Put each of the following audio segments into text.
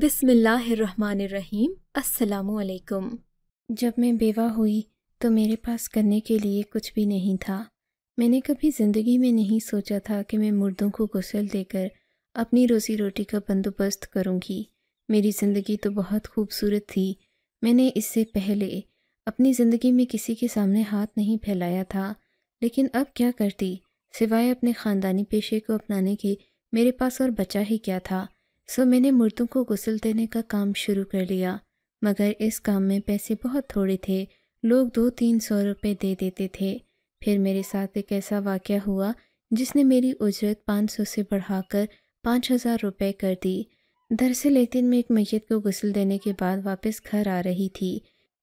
बिसमीम असलकुम जब मैं बेवा हुई तो मेरे पास करने के लिए कुछ भी नहीं था मैंने कभी ज़िंदगी में नहीं सोचा था कि मैं मुर्दों को गसल देकर अपनी रोज़ी रोटी का बंदोबस्त करूँगी मेरी ज़िंदगी तो बहुत खूबसूरत थी मैंने इससे पहले अपनी ज़िंदगी में किसी के सामने हाथ नहीं फैलाया था लेकिन अब क्या करती सिवाय अपने ख़ानदानी पेशे को अपनाने के मेरे पास और बचा ही क्या था सो मैंने मुर्दों को गसल देने का काम शुरू कर लिया मगर इस काम में पैसे बहुत थोड़े थे लोग दो तीन सौ रुपये दे देते थे फिर मेरे साथ एक ऐसा वाक़ हुआ जिसने मेरी उजरत पाँच सौ से बढ़ाकर पाँच हज़ार रुपये कर दी दरअसल एक दिन मैं एक मैत को गसल देने के बाद वापस घर आ रही थी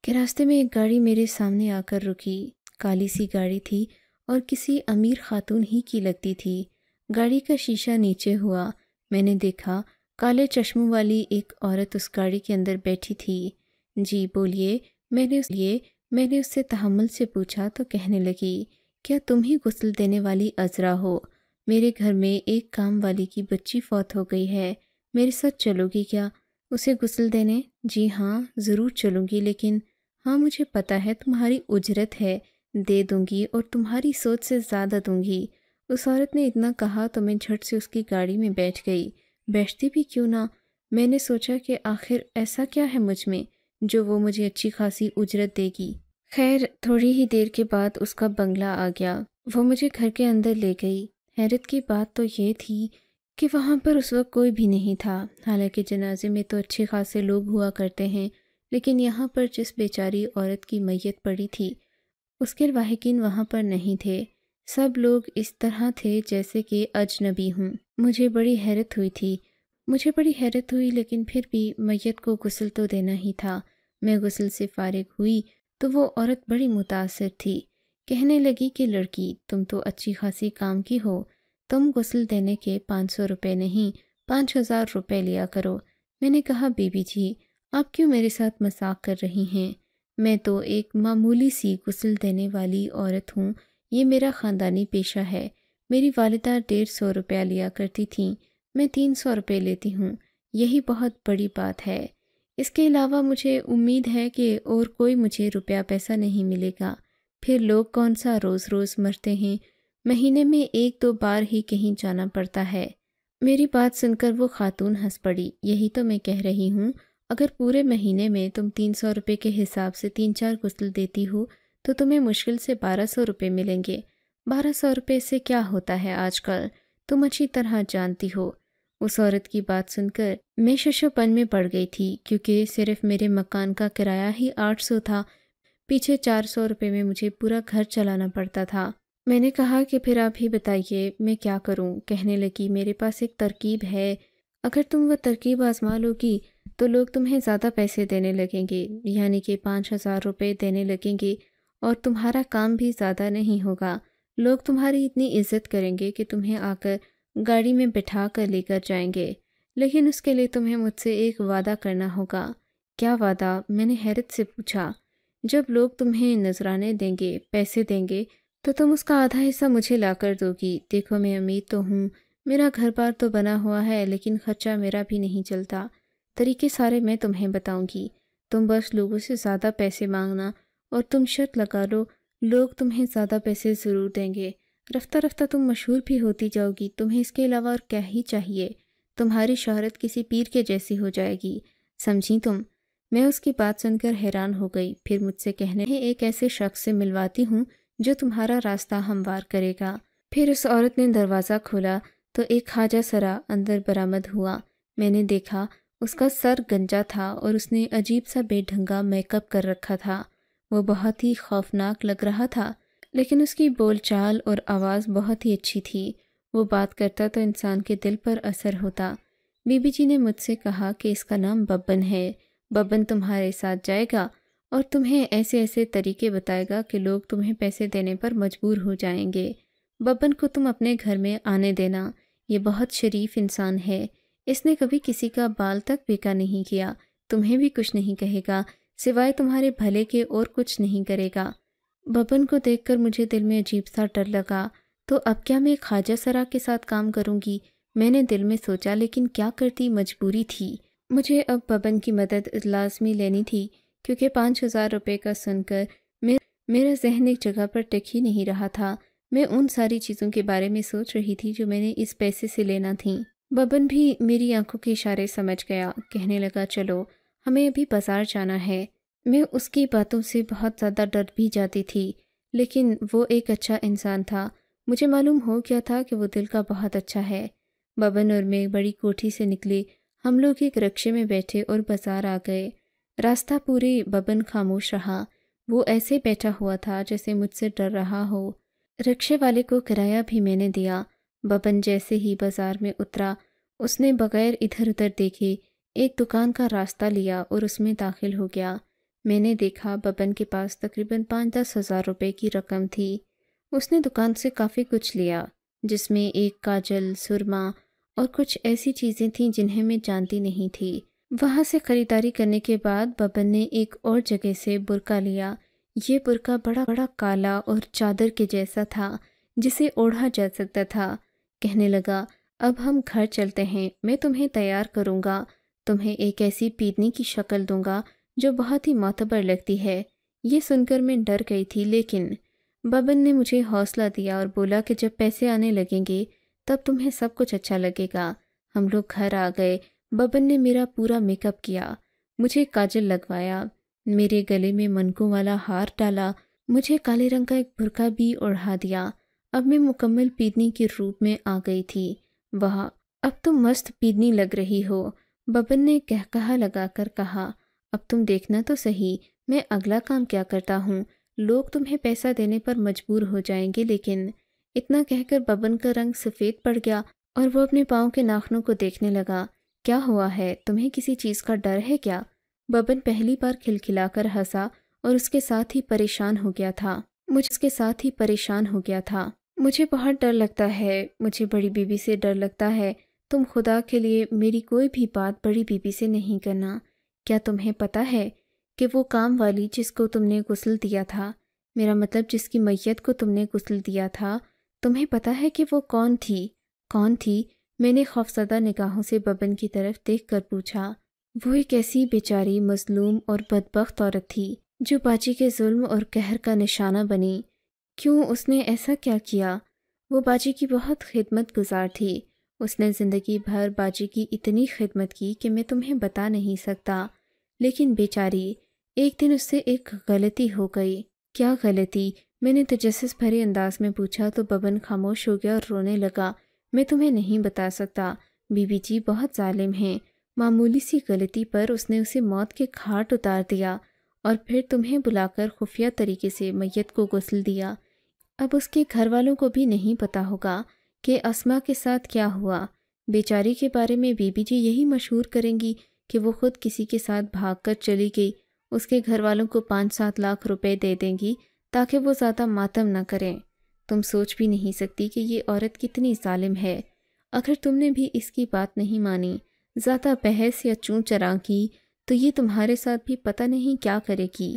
कि रास्ते में एक गाड़ी मेरे सामने आकर रुकी काली सी गाड़ी थी और किसी अमीर खातून ही की लगती थी गाड़ी का शीशा नीचे हुआ मैंने देखा काले चश्मों वाली एक औरत उस गाड़ी के अंदर बैठी थी जी बोलिए मैंने उस लिए मैंने उससे तहमल से पूछा तो कहने लगी क्या तुम ही गुसल देने वाली अजरा हो मेरे घर में एक काम वाली की बच्ची फौत हो गई है मेरे साथ चलोगी क्या उसे गुसल देने जी हाँ ज़रूर चलूँगी लेकिन हाँ मुझे पता है तुम्हारी उजरत है दे दूँगी और तुम्हारी सोच से ज़्यादा दूँगी उस औरत ने इतना कहा तो मैं झट से उसकी गाड़ी में बैठ गई बैठती भी क्यों ना मैंने सोचा कि आखिर ऐसा क्या है मुझ में जो वो मुझे अच्छी खासी उजरत देगी खैर थोड़ी ही देर के बाद उसका बंगला आ गया वो मुझे घर के अंदर ले गई हैरत की बात तो ये थी कि वहाँ पर उस वक्त कोई भी नहीं था हालांकि जनाजे में तो अच्छे खासे लोग हुआ करते हैं लेकिन यहाँ पर जिस बेचारी औरत की मैयत पड़ी थी उसके वाहकिन वहाँ पर नहीं थे सब लोग इस तरह थे जैसे कि अजनबी हूँ मुझे बड़ी हैरत हुई थी मुझे बड़ी हैरत हुई लेकिन फिर भी मैयत को गुसल तो देना ही था मैं गसल से फारिग हुई तो वो औरत बड़ी मुतासर थी कहने लगी कि लड़की तुम तो अच्छी खासी काम की हो तुम गसल देने के पाँच सौ रुपये नहीं पाँच हज़ार रुपये लिया करो मैंने कहा बीबी जी आप क्यों मेरे साथ मसाक कर रही हैं मैं तो एक मामूली सी गसल देने वाली औरत हूँ ये मेरा ख़ानदानी पेशा है मेरी वालदा डेढ़ सौ रुपया लिया करती थीं मैं तीन सौ रुपये लेती हूँ यही बहुत बड़ी बात है इसके अलावा मुझे उम्मीद है कि और कोई मुझे रुपया पैसा नहीं मिलेगा फिर लोग कौन सा रोज़ रोज़ मरते हैं महीने में एक दो बार ही कहीं जाना पड़ता है मेरी बात सुनकर वो खातून हंस पड़ी यही तो मैं कह रही हूँ अगर पूरे महीने में तुम तीन सौ रुपये के हिसाब से तीन चार गुसल देती हो तो तुम्हें मुश्किल से बारह सौ रुपये मिलेंगे बारह सौ रुपये से क्या होता है आजकल तुम अच्छी तरह जानती हो उस औरत की बात सुनकर मैं शशोपन में पड़ गई थी क्योंकि सिर्फ मेरे मकान का किराया ही आठ सौ था पीछे चार सौ रुपये में मुझे पूरा घर चलाना पड़ता था मैंने कहा कि फिर आप ही बताइए मैं क्या करूं? कहने लगी मेरे पास एक तरकीब है अगर तुम वह तरकीब आजमा लोगी तो लोग तुम्हें ज़्यादा पैसे देने लगेंगे यानी कि पाँच हज़ार रुपये देने लगेंगे और तुम्हारा काम भी ज़्यादा नहीं होगा लोग तुम्हारी इतनी इज्जत करेंगे कि तुम्हें आकर गाड़ी में बिठा कर लेकर जाएंगे लेकिन उसके लिए तुम्हें मुझसे एक वादा करना होगा क्या वादा मैंने हैरत से पूछा जब लोग तुम्हें नजराने देंगे पैसे देंगे तो तुम उसका आधा हिस्सा मुझे ला कर दोगी देखो मैं अमीर तो हूँ मेरा घर बार तो बना हुआ है लेकिन खर्चा मेरा भी नहीं चलता तरीके सारे मैं तुम्हें बताऊंगी तुम बस लोगों से ज़्यादा पैसे मांगना और तुम शर्त लगा लो लोग तुम्हें ज़्यादा पैसे ज़रूर देंगे रफ्ता रफ्ता तुम मशहूर भी होती जाओगी तुम्हें इसके अलावा और क्या ही चाहिए तुम्हारी शहरत किसी पीर के जैसी हो जाएगी समझी तुम मैं उसकी बात सुनकर हैरान हो गई फिर मुझसे कहने एक ऐसे शख्स से मिलवाती हूँ जो तुम्हारा रास्ता हमवार करेगा फिर उस औरत ने दरवाज़ा खोला तो एक खाजा सरा अंदर बरामद हुआ मैंने देखा उसका सर गंजा था और उसने अजीब सा बेढंगा मेकअप कर रखा था वो बहुत ही खौफनाक लग रहा था लेकिन उसकी बोलचाल और आवाज़ बहुत ही अच्छी थी वो बात करता तो इंसान के दिल पर असर होता बीबी जी ने मुझसे कहा कि इसका नाम बब्बन है बब्बन तुम्हारे साथ जाएगा और तुम्हें ऐसे ऐसे तरीके बताएगा कि लोग तुम्हें पैसे देने पर मजबूर हो जाएंगे बब्बन को तुम अपने घर में आने देना ये बहुत शरीफ इंसान है इसने कभी किसी का बाल तक बेका नहीं किया तुम्हें भी कुछ नहीं कहेगा सिवाय तुम्हारे भले के और कुछ नहीं करेगा बबन को देखकर मुझे दिल में अजीब सा डर लगा तो अब क्या मैं ख्वाजा सरा के साथ काम करूंगी मैंने दिल में सोचा लेकिन क्या करती मजबूरी थी मुझे अब बबन की मदद लाजमी लेनी थी क्योंकि पाँच हज़ार रुपये का सुनकर मे मेरा जहन एक जगह पर टिक ही नहीं रहा था मैं उन सारी चीज़ों के बारे में सोच रही थी जो मैंने इस पैसे से लेना थी बबन भी मेरी आंखों के इशारे समझ गया कहने लगा चलो हमें अभी बाज़ार जाना है मैं उसकी बातों से बहुत ज़्यादा डर भी जाती थी लेकिन वो एक अच्छा इंसान था मुझे मालूम हो गया था कि वो दिल का बहुत अच्छा है बबन और मैं बड़ी कोठी से निकले हम लोग एक रक्शे में बैठे और बाज़ार आ गए रास्ता पूरे बबन खामोश रहा वो ऐसे बैठा हुआ था जैसे मुझसे डर रहा हो रिक्शे वाले को किराया भी मैंने दिया बबन जैसे ही बाज़ार में उतरा उसने बगैर इधर उधर देखे एक दुकान का रास्ता लिया और उसमें दाखिल हो गया मैंने देखा बबन के पास तकरीबन पाँच दस हज़ार रुपये की रकम थी उसने दुकान से काफ़ी कुछ लिया जिसमें एक काजल सुरमा और कुछ ऐसी चीज़ें थीं जिन्हें मैं जानती नहीं थी वहाँ से ख़रीदारी करने के बाद बबन ने एक और जगह से बुरका लिया ये बुरका बड़ा बड़ा काला और चादर के जैसा था जिसे ओढ़ा जा सकता था कहने लगा अब हम घर चलते हैं मैं तुम्हें तैयार करूँगा तुम्हें एक ऐसी पीतनी की शक्ल दूंगा जो बहुत ही मोतबर लगती है ये सुनकर मैं डर गई थी लेकिन बबन ने मुझे हौसला दिया और बोला कि जब पैसे आने लगेंगे तब तुम्हें सब कुछ अच्छा लगेगा हम लोग घर आ गए बबन ने मेरा पूरा मेकअप किया मुझे काजल लगवाया मेरे गले में मनकों वाला हार डाला मुझे काले रंग का एक बुरका भी ओढ़ा दिया अब मैं मुकम्मल पीदनी के रूप में आ गई थी वाह अब तो मस्त पीदनी लग रही हो बबन ने कह लगा लगाकर कहा अब तुम देखना तो सही मैं अगला काम क्या करता हूँ लोग तुम्हें पैसा देने पर मजबूर हो जाएंगे लेकिन इतना कहकर बबन का रंग सफ़ेद पड़ गया और वो अपने पाँव के नाखनों को देखने लगा क्या हुआ है तुम्हें किसी चीज़ का डर है क्या बबन पहली बार खिलखिलाकर हंसा और उसके साथ ही परेशान हो गया था मुझ उसके साथ ही परेशान हो गया था मुझे बहुत डर लगता है मुझे बड़ी बीबी से डर लगता है तुम खुदा के लिए मेरी कोई भी बात बड़ी बीबी से नहीं करना क्या तुम्हें पता है कि वो काम वाली जिसको तुमने गुसल दिया था मेरा मतलब जिसकी मैयत को तुमने गुसल दिया था तुम्हें पता है कि वो कौन थी कौन थी मैंने खौफजदा निगाहों से बबन की तरफ देख कर पूछा वो एक ऐसी बेचारी मजलूम और बदबخت औरत थी जो बाजी के जुल्म और कहर का निशाना बनी क्यों उसने ऐसा क्या किया वो बाजी की बहुत खिदमत गुजार थी उसने ज़िंदगी भर बाजी की इतनी खिदमत की कि मैं तुम्हें बता नहीं सकता लेकिन बेचारी एक दिन उससे एक गलती हो गई क्या गलती मैंने तजस भरे अंदाज में पूछा तो बबन खामोश हो गया और रोने लगा मैं तुम्हें नहीं बता सकता बीबी जी बहुत ालिम हैं मामूली सी गलती पर उसने उसे मौत के घाट उतार दिया और फिर तुम्हें बुलाकर खुफिया तरीके से मैयत को गसल दिया अब उसके घर वालों को भी नहीं पता होगा कि असमा के साथ क्या हुआ बेचारी के बारे में बीबी जी यही मशहूर करेंगी कि वो खुद किसी के साथ भाग कर चली गई उसके घर वालों को पाँच सात लाख रुपए दे देंगी ताकि वो ज़्यादा मातम ना करें तुम सोच भी नहीं सकती कि ये औरत कितनी ालिम है अगर तुमने भी इसकी बात नहीं मानी ज़्यादा बहस या चूँ चरा की तो ये तुम्हारे साथ भी पता नहीं क्या करेगी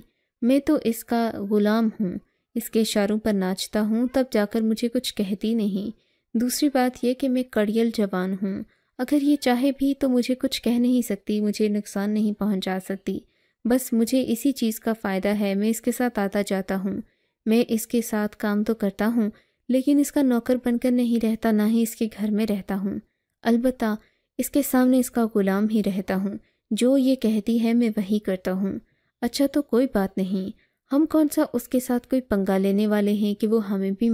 मैं तो इसका ग़ुलाम हूँ इसके इशारों पर नाचता हूँ तब जाकर मुझे कुछ कहती नहीं दूसरी बात यह कि मैं कड़ियल जवान हूँ अगर ये चाहे भी तो मुझे कुछ कह नहीं सकती मुझे नुकसान नहीं पहुँचा सकती बस मुझे इसी चीज़ का फ़ायदा है मैं इसके साथ आता जाता हूँ मैं इसके साथ काम तो करता हूँ लेकिन इसका नौकर बनकर नहीं रहता ना ही इसके घर में रहता हूँ अलबत् इसके सामने इसका गुलाम ही रहता हूँ जो ये कहती है मैं वही करता हूँ अच्छा तो कोई बात नहीं हम कौन सा उसके साथ कोई पंगा लेने वाले हैं कि वो हमें भी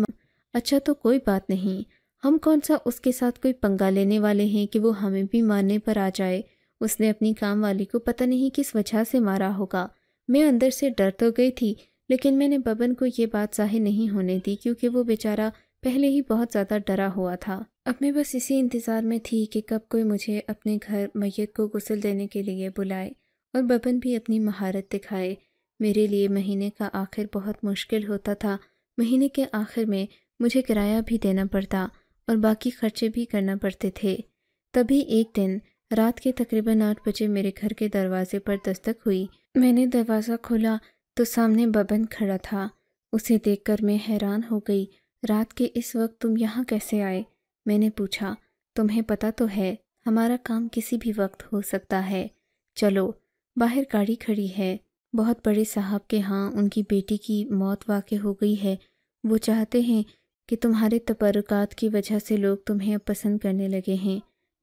अच्छा तो कोई बात नहीं हम कौन सा उसके साथ कोई पंगा लेने वाले हैं कि वो हमें भी मारने पर आ जाए उसने अपनी काम वाली को पता नहीं किस वजह से मारा होगा मैं अंदर से डर तो गई थी लेकिन मैंने बबन को ये बात जाहिर नहीं होने दी क्योंकि वो बेचारा पहले ही बहुत ज़्यादा डरा हुआ था अब मैं बस इसी इंतज़ार में थी कि कब कोई मुझे अपने घर मैय को गुसल देने के लिए बुलाए और बबन भी अपनी महारत दिखाए मेरे लिए महीने का आखिर बहुत मुश्किल होता था महीने के आखिर में मुझे किराया भी देना पड़ता और बाकी खर्चे भी करना पड़ते थे तभी एक दिन रात के तकरीबन आठ बजे मेरे घर के दरवाजे पर दस्तक हुई मैंने दरवाज़ा खोला तो सामने बबन खड़ा था उसे देखकर मैं हैरान हो गई रात के इस वक्त तुम यहाँ कैसे आए मैंने पूछा तुम्हें पता तो है हमारा काम किसी भी वक्त हो सकता है चलो बाहर गाड़ी खड़ी है बहुत बड़े साहब के हाँ उनकी बेटी की मौत वाक़ हो गई है वो चाहते हैं कि तुम्हारे तबरक़ात की वजह से लोग तुम्हें अब पसंद करने लगे हैं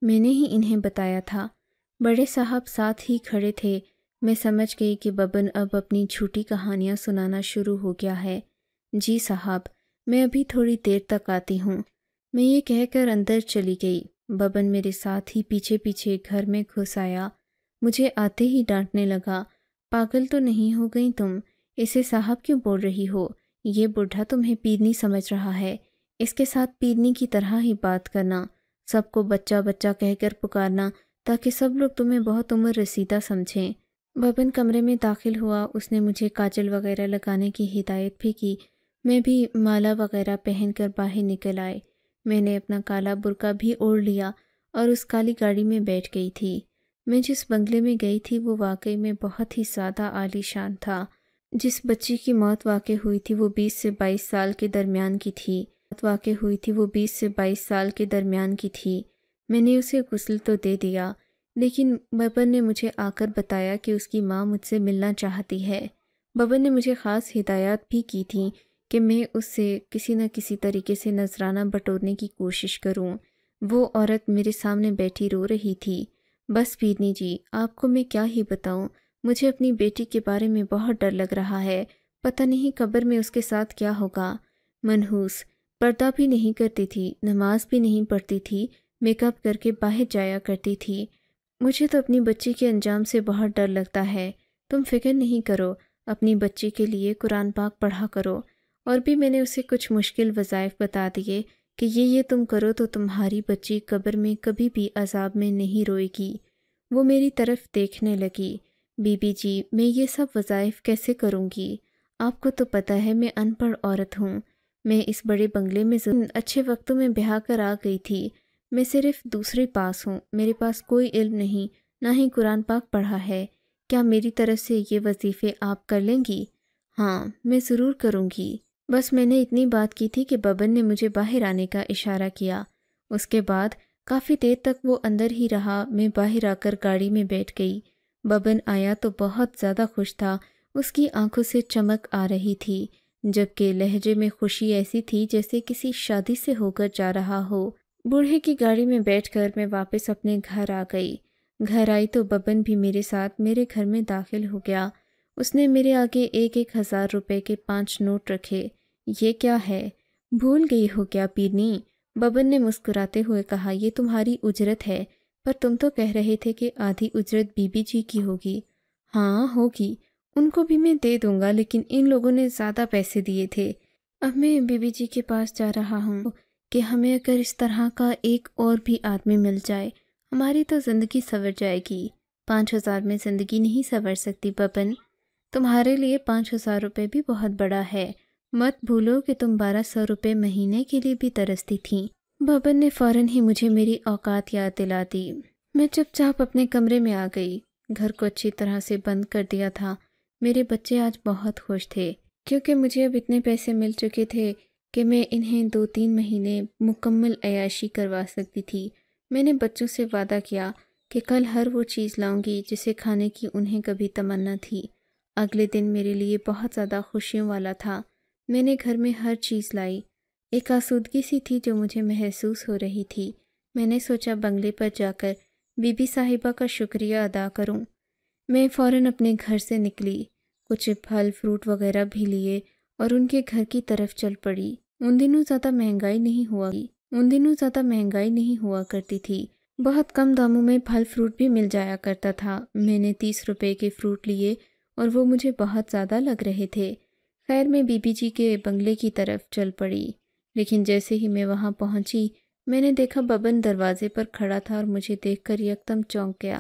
मैंने ही इन्हें बताया था बड़े साहब साथ ही खड़े थे मैं समझ गई कि बबन अब अपनी झूठी कहानियाँ सुनाना शुरू हो गया है जी साहब मैं अभी थोड़ी देर तक आती हूँ मैं ये कहकर अंदर चली गई बबन मेरे साथ ही पीछे पीछे घर में घुस आया मुझे आते ही डांटने लगा पागल तो नहीं हो गई तुम इसे साहब क्यों बोल रही हो ये बुढ़ा तुम्हें पीरनी समझ रहा है इसके साथ पीरनी की तरह ही बात करना सबको बच्चा बच्चा कहकर पुकारना ताकि सब लोग तुम्हें बहुत उम्र रसीदा समझें बबन कमरे में दाखिल हुआ उसने मुझे काजल वगैरह लगाने की हिदायत भी की मैं भी माला वगैरह पहनकर बाहर निकल आए मैंने अपना काला बुरका भी ओढ़ लिया और उस काली गाड़ी में बैठ गई थी मैं जिस बंगले में गई थी वो वाकई में बहुत ही ज़्यादा आलीशान था जिस बच्ची की मौत वाकई हुई थी वो 20 से 22 साल के दरमियान की थी मौत वाकई हुई थी वो 20 से 22 साल के दरमियान की थी मैंने उसे गुसल तो दे दिया लेकिन बबर ने मुझे आकर बताया कि उसकी माँ मुझसे मिलना चाहती है बबर ने मुझे ख़ास हिदायत भी की थी कि मैं उससे किसी न किसी तरीके से नजराना बटोरने की कोशिश करूँ वो औरत मेरे सामने बैठी रो रही थी बस पीरनी जी आपको मैं क्या ही बताऊँ मुझे अपनी बेटी के बारे में बहुत डर लग रहा है पता नहीं कब्र में उसके साथ क्या होगा मनहूस पर्दा भी नहीं करती थी नमाज भी नहीं पढ़ती थी मेकअप करके बाहर जाया करती थी मुझे तो अपनी बच्ची के अंजाम से बहुत डर लगता है तुम फिक्र नहीं करो अपनी बच्ची के लिए कुरान पाक पढ़ा करो और भी मैंने उसे कुछ मुश्किल वज़ायफ़ बता दिए कि ये ये तुम करो तो तुम्हारी बच्ची कब्र में कभी भी अजाब में नहीं रोएगी वो मेरी तरफ देखने लगी बीबी जी मैं ये सब वज़ाइफ कैसे करूँगी आपको तो पता है मैं अनपढ़ औरत हूँ मैं इस बड़े बंगले में अच्छे वक्तों में ब्याह कर आ गई थी मैं सिर्फ दूसरे पास हूँ मेरे पास कोई इल्म नहीं ना ही कुरान पाक पढ़ा है क्या मेरी तरफ से ये वजीफ़े आप कर लेंगी हाँ मैं ज़रूर करूँगी बस मैंने इतनी बात की थी कि बबन ने मुझे बाहर आने का इशारा किया उसके बाद काफ़ी देर तक वो अंदर ही रहा मैं बाहर आकर गाड़ी में बैठ गई बबन आया तो बहुत ज़्यादा खुश था उसकी आंखों से चमक आ रही थी जबकि लहजे में खुशी ऐसी थी जैसे किसी शादी से होकर जा रहा हो बूढ़े की गाड़ी में बैठकर मैं वापस अपने घर आ गई घर आई तो बबन भी मेरे साथ मेरे घर में दाखिल हो गया उसने मेरे आगे एक एक हज़ार रुपये के पांच नोट रखे ये क्या है भूल गई हो क्या पीनी बबन ने मुस्कुराते हुए कहा यह तुम्हारी उजरत है पर तुम तो कह रहे थे कि आधी उजरत बीबी जी की होगी हाँ होगी उनको भी मैं दे दूंगा लेकिन इन लोगों ने ज़्यादा पैसे दिए थे अब मैं बीबी जी के पास जा रहा हूँ कि हमें अगर इस तरह का एक और भी आदमी मिल जाए हमारी तो ज़िंदगी सवर जाएगी पाँच हज़ार में ज़िंदगी नहीं सवर सकती बबन तुम्हारे लिए पाँच हज़ार रुपये भी बहुत बड़ा है मत भूलो कि तुम बारह सौ रुपये महीने के लिए भी तरसती थी बबन ने फौरन ही मुझे मेरी औकात याद दिला दी मैं चुपचाप अपने कमरे में आ गई घर को अच्छी तरह से बंद कर दिया था मेरे बच्चे आज बहुत खुश थे क्योंकि मुझे अब इतने पैसे मिल चुके थे कि मैं इन्हें दो तीन महीने मुकम्मल अयाशी करवा सकती थी मैंने बच्चों से वादा किया कि कल हर वो चीज़ लाऊंगी जिसे खाने की उन्हें कभी तमन्ना थी अगले दिन मेरे लिए बहुत ज़्यादा खुशियों वाला था मैंने घर में हर चीज़ लाई एक आसूदगी सी थी जो मुझे महसूस हो रही थी मैंने सोचा बंगले पर जाकर बीबी साहिबा का शुक्रिया अदा करूं। मैं फ़ौरन अपने घर से निकली कुछ फल फ्रूट वगैरह भी लिए और उनके घर की तरफ चल पड़ी उन दिनों ज़्यादा महंगाई नहीं हुआ उन दिनों ज़्यादा महंगाई नहीं हुआ करती थी बहुत कम दामों में फल फ्रूट भी मिल जाया करता था मैंने तीस रुपए के फ्रूट लिए और वो मुझे बहुत ज़्यादा लग रहे थे खैर मैं बीबी जी के बंगले की तरफ चल पड़ी लेकिन जैसे ही मैं वहां पहुंची मैंने देखा बबन दरवाजे पर खड़ा था और मुझे देखकर यकदम चौंक गया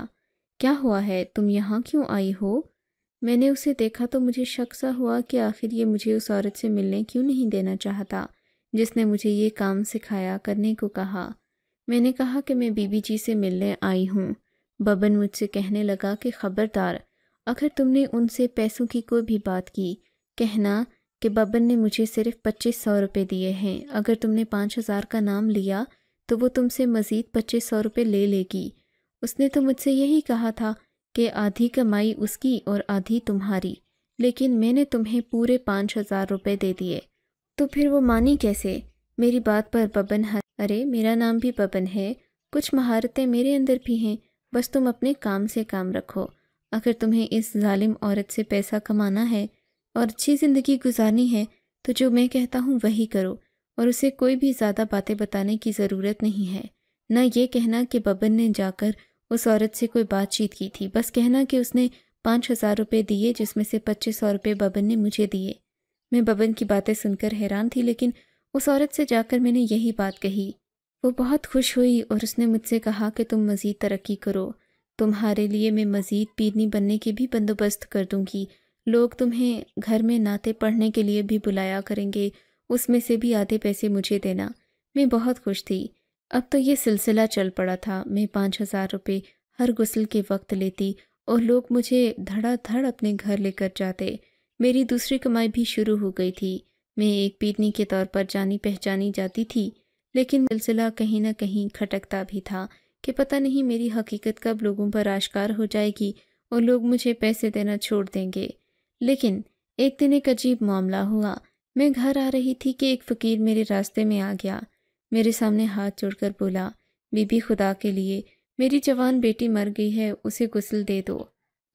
क्या हुआ है तुम यहाँ क्यों आई हो मैंने उसे देखा तो मुझे शक सा हुआ कि आखिर ये मुझे उस औरत से मिलने क्यों नहीं देना चाहता जिसने मुझे ये काम सिखाया करने को कहा मैंने कहा कि मैं बीबी जी से मिलने आई हूँ बबन मुझसे कहने लगा कि ख़बरदार अगर तुमने उनसे पैसों की कोई भी बात की कहना कि बब्बन ने मुझे सिर्फ पच्चीस सौ रुपये दिए हैं अगर तुमने पाँच हज़ार का नाम लिया तो वो तुमसे मज़ीद पच्चीस सौ रुपये ले लेगी उसने तो मुझसे यही कहा था कि आधी कमाई उसकी और आधी तुम्हारी लेकिन मैंने तुम्हें पूरे पाँच हज़ार रुपये दे दिए तो फिर वो मानी कैसे मेरी बात पर बबन हर अरे मेरा नाम भी बबन है कुछ महारतें मेरे अंदर भी हैं बस तुम अपने काम से काम रखो अगर तुम्हें इस ालिम औरत से पैसा कमाना है और अच्छी ज़िंदगी गुजारनी है तो जो मैं कहता हूँ वही करो और उसे कोई भी ज़्यादा बातें बताने की ज़रूरत नहीं है न ये कहना कि बबन ने जाकर उस औरत से कोई बातचीत की थी बस कहना कि उसने पाँच हज़ार रुपये दिए जिसमें से पच्चीस सौ रुपये बबन ने मुझे दिए मैं बबन की बातें सुनकर हैरान थी लेकिन उस औरत से जाकर मैंने यही बात कही वो बहुत खुश हुई और उसने मुझसे कहा कि तुम मज़ीद तरक्की करो तुम्हारे लिए मैं मज़ीद पीरनी बनने की भी बंदोबस्त कर दूँगी लोग तुम्हें घर में नाते पढ़ने के लिए भी बुलाया करेंगे उसमें से भी आधे पैसे मुझे देना मैं बहुत खुश थी अब तो ये सिलसिला चल पड़ा था मैं पाँच हज़ार रुपये हर गुसल के वक्त लेती और लोग मुझे धड़ाधड़ अपने घर लेकर जाते मेरी दूसरी कमाई भी शुरू हो गई थी मैं एक पीटनी के तौर पर जानी पहचानी जाती थी लेकिन सिलसिला कहीं ना कहीं खटकता भी था कि पता नहीं मेरी हकीकत कब लोगों पर आश्कार हो जाएगी और लोग मुझे पैसे देना छोड़ देंगे लेकिन एक दिन एक अजीब मामला हुआ मैं घर आ रही थी कि एक फ़कीर मेरे रास्ते में आ गया मेरे सामने हाथ जोड़कर बोला बीबी खुदा के लिए मेरी जवान बेटी मर गई है उसे गुसल दे दो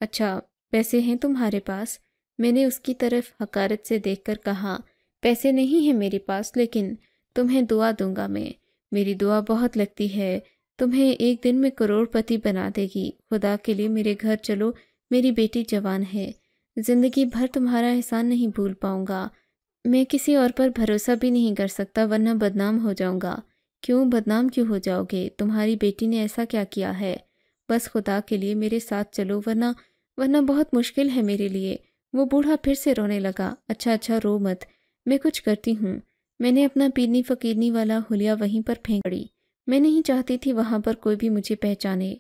अच्छा पैसे हैं तुम्हारे पास मैंने उसकी तरफ हकारत से देखकर कहा पैसे नहीं हैं मेरे पास लेकिन तुम्हें दुआ दूंगा मैं मेरी दुआ बहुत लगती है तुम्हें एक दिन में करोड़पति बना देगी खुदा के लिए मेरे घर चलो मेरी बेटी जवान है जिंदगी भर तुम्हारा एहसान नहीं भूल पाऊंगा मैं किसी और पर भरोसा भी नहीं कर सकता वरना बदनाम हो जाऊंगा क्यों बदनाम क्यों हो जाओगे तुम्हारी बेटी ने ऐसा क्या किया है बस खुदा के लिए मेरे साथ चलो वरना वरना बहुत मुश्किल है मेरे लिए वो बूढ़ा फिर से रोने लगा अच्छा अच्छा रो मत मैं कुछ करती हूँ मैंने अपना पीरनी फकीरनी वाला हुलिया वहीं पर फेंक पड़ी मैं नहीं चाहती थी वहाँ पर कोई भी मुझे पहचाने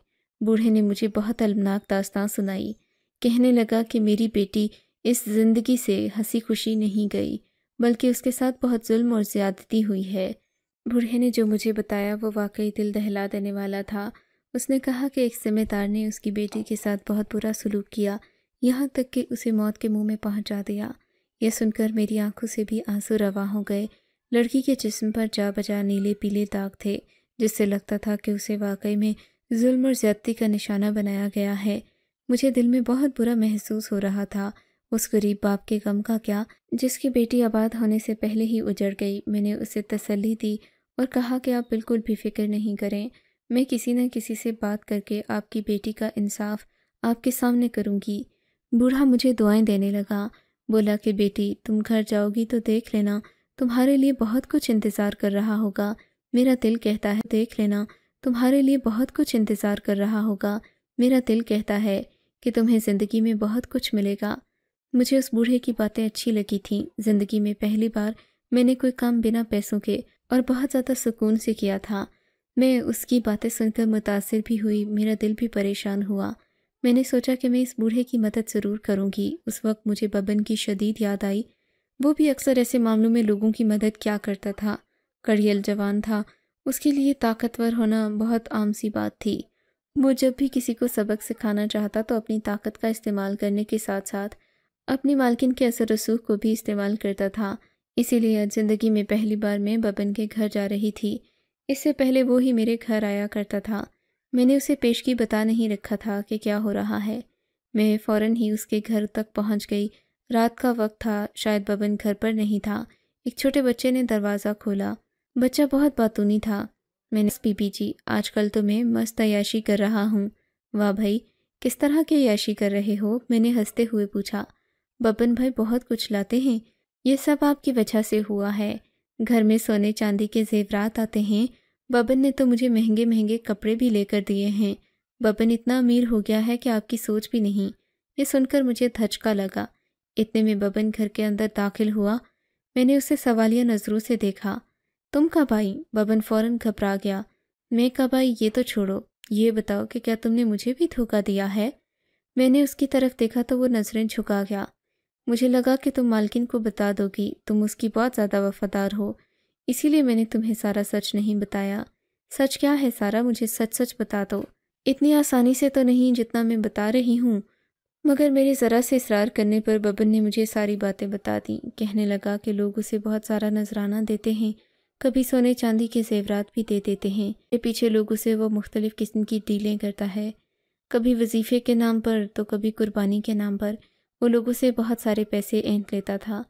बूढ़े ने मुझे बहुत अलमनाक दास्तां सुनाई कहने लगा कि मेरी बेटी इस ज़िंदगी से हंसी खुशी नहीं गई बल्कि उसके साथ बहुत जुल्म और ज़्यादती हुई है बूढ़े ने जो मुझे बताया वो वाकई दिल दहला देने वाला था उसने कहा कि एक जिम्मेदार ने उसकी बेटी के साथ बहुत बुरा सलूक किया यहाँ तक कि उसे मौत के मुंह में पहुँचा दिया यह सुनकर मेरी आंखों से भी आंसू रवा हो गए लड़की के जिस्म पर जा बजा नीले पीले दाग थे जिससे लगता था कि उसे वाकई में जुल्म और ज़्यादती का निशाना बनाया गया है मुझे दिल में बहुत बुरा महसूस हो रहा था उस गरीब बाप के गम का क्या जिसकी बेटी आबाद होने से पहले ही उजड़ गई मैंने उसे तसल्ली दी और कहा कि आप बिल्कुल भी फिक्र नहीं करें मैं किसी न किसी से बात करके आपकी बेटी का इंसाफ आपके सामने करूंगी बूढ़ा मुझे दुआएं देने लगा बोला कि बेटी तुम घर जाओगी तो देख लेना तुम्हारे लिए बहुत कुछ इंतज़ार कर रहा होगा मेरा दिल कहता है देख लेना तुम्हारे लिए बहुत कुछ इंतज़ार कर रहा होगा मेरा दिल कहता है कि तुम्हें ज़िंदगी में बहुत कुछ मिलेगा मुझे उस बूढ़े की बातें अच्छी लगी थीं ज़िंदगी में पहली बार मैंने कोई काम बिना पैसों के और बहुत ज़्यादा सुकून से किया था मैं उसकी बातें सुनकर मुतासर भी हुई मेरा दिल भी परेशान हुआ मैंने सोचा कि मैं इस बूढ़े की मदद ज़रूर करूँगी उस वक्त मुझे बबन की शदीद याद आई वो भी अक्सर ऐसे मामलों में लोगों की मदद क्या करता था कड़ियल जवान था उसके लिए ताकतवर होना बहुत आम सी बात थी वो जब भी किसी को सबक सिखाना चाहता तो अपनी ताकत का इस्तेमाल करने के साथ साथ अपनी मालकिन के असर रसूख को भी इस्तेमाल करता था इसीलिए ज़िंदगी में पहली बार मैं बबन के घर जा रही थी इससे पहले वो ही मेरे घर आया करता था मैंने उसे पेशगी बता नहीं रखा था कि क्या हो रहा है मैं फ़ौर ही उसके घर तक पहुंच गई रात का वक्त था शायद बबन घर पर नहीं था एक छोटे बच्चे ने दरवाज़ा खोला बच्चा बहुत बातूनी था मैंने पीपी जी आजकल तो मैं मस्त अयाशी कर रहा हूँ वाह भाई किस तरह के अयाशी कर रहे हो मैंने हंसते हुए पूछा बबन भाई बहुत कुछ लाते हैं ये सब आपकी वजह से हुआ है घर में सोने चांदी के जेवरात आते हैं बबन ने तो मुझे महंगे महंगे कपड़े भी लेकर दिए हैं बबन इतना अमीर हो गया है कि आपकी सोच भी नहीं ये सुनकर मुझे धचका लगा इतने में बबन घर के अंदर दाखिल हुआ मैंने उसे सवालिया नज़रों से देखा तुम कब आई बबन फौरन घबरा गया मैं कब आई ये तो छोड़ो ये बताओ कि क्या तुमने मुझे भी धोखा दिया है मैंने उसकी तरफ देखा तो वो नजरें झुका गया मुझे लगा कि तुम मालकिन को बता दोगी तुम उसकी बहुत ज़्यादा वफादार हो इसीलिए मैंने तुम्हें सारा सच नहीं बताया सच क्या है सारा मुझे सच सच बता दो इतनी आसानी से तो नहीं जितना मैं बता रही हूँ मगर मेरे ज़रा से इसरार करने पर बबन ने मुझे सारी बातें बता दी कहने लगा कि लोग उसे बहुत सारा नजराना देते हैं कभी सोने चांदी के जेवरात भी दे देते हैं ये पीछे लोगों से वो मुख्तलिफ़ किस्म की डीलें करता है कभी वजीफ़े के नाम पर तो कभी कुर्बानी के नाम पर वो लोगों से बहुत सारे पैसे एंट लेता था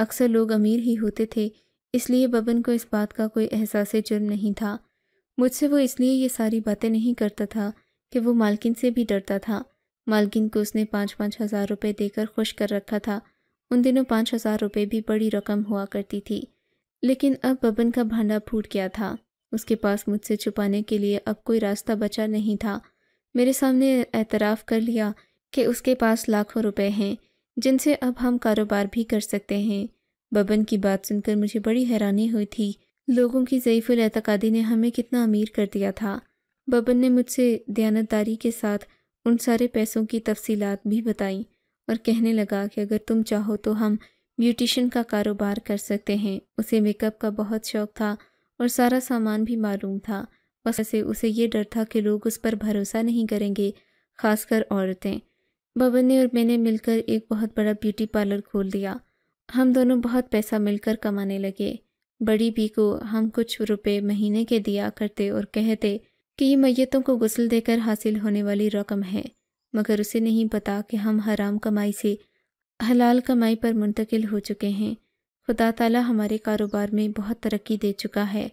अक्सर लोग अमीर ही होते थे इसलिए बबन को इस बात का कोई एहसास जुर्म नहीं था मुझसे वो इसलिए ये सारी बातें नहीं करता था कि वो मालकिन से भी डरता था मालकिन को उसने पाँच पाँच हज़ार रुपये देकर खुश कर रखा था उन दिनों पाँच हज़ार रुपये भी बड़ी रकम हुआ करती थी लेकिन अब बबन का भांडा फूट गया था उसके पास मुझसे छुपाने के लिए अब कोई रास्ता बचा नहीं था मेरे सामने एतराफ़ कर लिया कि उसके पास लाखों रुपए हैं जिनसे अब हम कारोबार भी कर सकते हैं बबन की बात सुनकर मुझे बड़ी हैरानी हुई थी लोगों की ज़यीफ़ुल एतकादी ने हमें कितना अमीर कर दिया था बबन ने मुझसे दयानतदारी के साथ उन सारे पैसों की तफसीलात भी बताई और कहने लगा कि अगर तुम चाहो तो हम ब्यूटिशन का कारोबार कर सकते हैं उसे मेकअप का बहुत शौक था और सारा सामान भी मालूम था बस ऐसे उसे ये डर था कि लोग उस पर भरोसा नहीं करेंगे खासकर औरतें बबन ने और मैंने मिलकर एक बहुत बड़ा ब्यूटी पार्लर खोल दिया हम दोनों बहुत पैसा मिलकर कमाने लगे बड़ी बी को हम कुछ रुपए महीने के दिया करते और कहते कि ये मैतों को गुसल देकर हासिल होने वाली रकम है मगर उसे नहीं पता कि हम हराम कमाई से हलाल कमाई पर मुंतकिल हो चुके हैं खुदा ताला हमारे कारोबार में बहुत तरक्की दे चुका है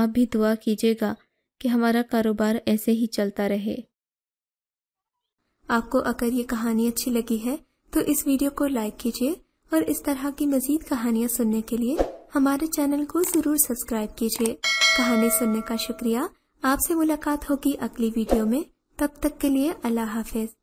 आप भी दुआ कीजिएगा कि हमारा कारोबार ऐसे ही चलता रहे आपको अगर ये कहानी अच्छी लगी है तो इस वीडियो को लाइक कीजिए और इस तरह की मजीद कहानियाँ सुनने के लिए हमारे चैनल को जरूर सब्सक्राइब कीजिए कहानी सुनने का शुक्रिया आपसे मुलाकात होगी अगली वीडियो में तब तक के लिए अल्लाह हाफिज